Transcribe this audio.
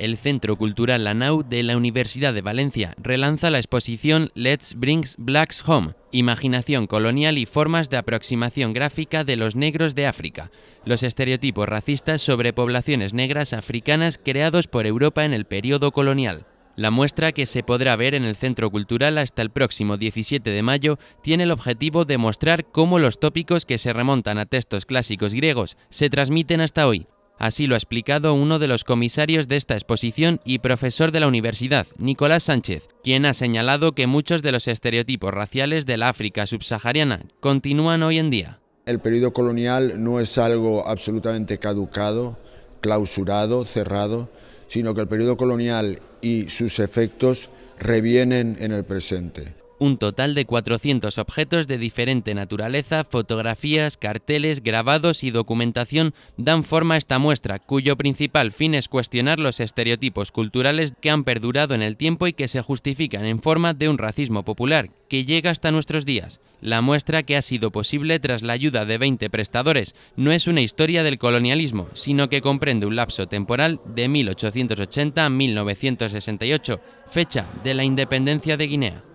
El Centro Cultural Lanau de la Universidad de Valencia relanza la exposición Let's Bring Blacks Home, Imaginación colonial y formas de aproximación gráfica de los negros de África, los estereotipos racistas sobre poblaciones negras africanas creados por Europa en el periodo colonial. La muestra, que se podrá ver en el Centro Cultural hasta el próximo 17 de mayo, tiene el objetivo de mostrar cómo los tópicos que se remontan a textos clásicos griegos se transmiten hasta hoy. Así lo ha explicado uno de los comisarios de esta exposición y profesor de la universidad, Nicolás Sánchez, quien ha señalado que muchos de los estereotipos raciales de la África subsahariana continúan hoy en día. El periodo colonial no es algo absolutamente caducado, clausurado, cerrado, sino que el periodo colonial y sus efectos revienen en el presente un total de 400 objetos de diferente naturaleza, fotografías, carteles, grabados y documentación dan forma a esta muestra, cuyo principal fin es cuestionar los estereotipos culturales que han perdurado en el tiempo y que se justifican en forma de un racismo popular, que llega hasta nuestros días. La muestra que ha sido posible tras la ayuda de 20 prestadores no es una historia del colonialismo, sino que comprende un lapso temporal de 1880 a 1968, fecha de la independencia de Guinea.